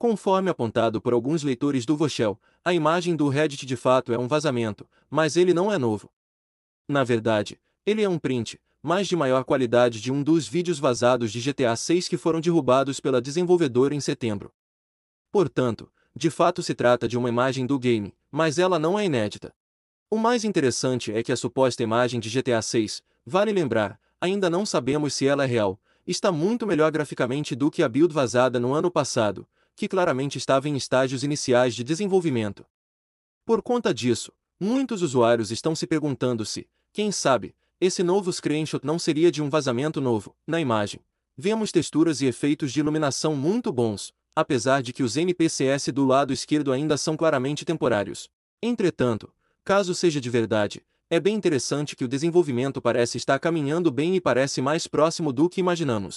Conforme apontado por alguns leitores do Voxel, a imagem do Reddit de fato é um vazamento, mas ele não é novo. Na verdade, ele é um print, mais de maior qualidade de um dos vídeos vazados de GTA 6 que foram derrubados pela desenvolvedora em setembro. Portanto, de fato se trata de uma imagem do game, mas ela não é inédita. O mais interessante é que a suposta imagem de GTA 6, vale lembrar, ainda não sabemos se ela é real, está muito melhor graficamente do que a build vazada no ano passado, que claramente estava em estágios iniciais de desenvolvimento. Por conta disso, muitos usuários estão se perguntando se, quem sabe, esse novo screenshot não seria de um vazamento novo. Na imagem, vemos texturas e efeitos de iluminação muito bons, apesar de que os NPCs do lado esquerdo ainda são claramente temporários. Entretanto, caso seja de verdade, é bem interessante que o desenvolvimento parece estar caminhando bem e parece mais próximo do que imaginamos.